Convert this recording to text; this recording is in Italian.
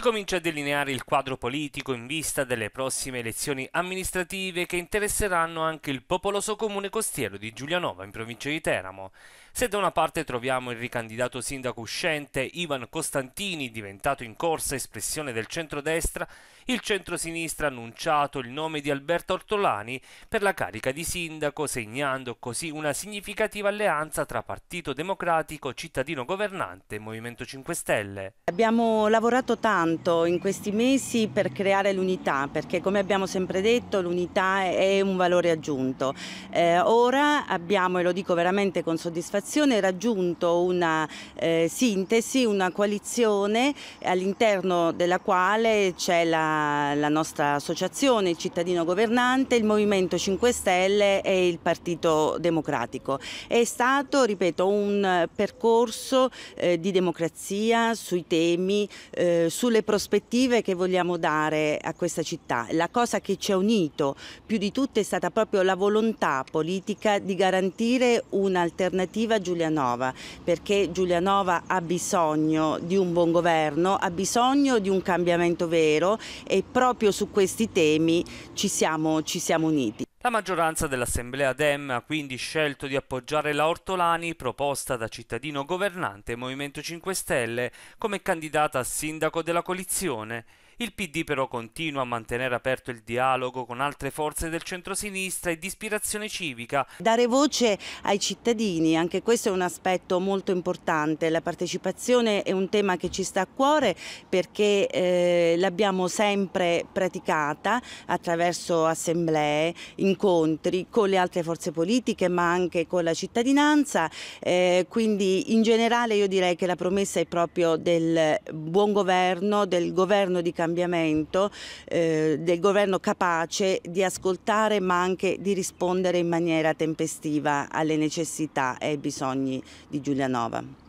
Si comincia a delineare il quadro politico in vista delle prossime elezioni amministrative che interesseranno anche il popoloso comune costiero di Giulianova in provincia di Teramo. Se da una parte troviamo il ricandidato sindaco uscente Ivan Costantini, diventato in corsa espressione del centrodestra, il centrosinistra ha annunciato il nome di Alberto Ortolani per la carica di sindaco, segnando così una significativa alleanza tra Partito Democratico, Cittadino Governante e Movimento 5 Stelle. Abbiamo lavorato tanto tanto in questi mesi per creare l'unità, perché come abbiamo sempre detto l'unità è un valore aggiunto. Eh, ora abbiamo, e lo dico veramente con soddisfazione, raggiunto una eh, sintesi, una coalizione all'interno della quale c'è la, la nostra associazione, il cittadino governante, il Movimento 5 Stelle e il Partito Democratico. È stato, ripeto, un percorso eh, di democrazia sui temi, eh, su sulle prospettive che vogliamo dare a questa città. La cosa che ci ha unito più di tutte è stata proprio la volontà politica di garantire un'alternativa a Giulianova, perché Giulianova ha bisogno di un buon governo, ha bisogno di un cambiamento vero e proprio su questi temi ci siamo, ci siamo uniti. La maggioranza dell'Assemblea Dem ha quindi scelto di appoggiare la Ortolani proposta da cittadino governante Movimento 5 Stelle come candidata a sindaco della coalizione il PD però continua a mantenere aperto il dialogo con altre forze del centrosinistra e di ispirazione civica. Dare voce ai cittadini, anche questo è un aspetto molto importante. La partecipazione è un tema che ci sta a cuore perché eh, l'abbiamo sempre praticata attraverso assemblee, incontri con le altre forze politiche ma anche con la cittadinanza. Eh, quindi in generale io direi che la promessa è proprio del buon governo, del governo di Camera cambiamento, eh, del governo capace di ascoltare ma anche di rispondere in maniera tempestiva alle necessità e ai bisogni di Giulianova.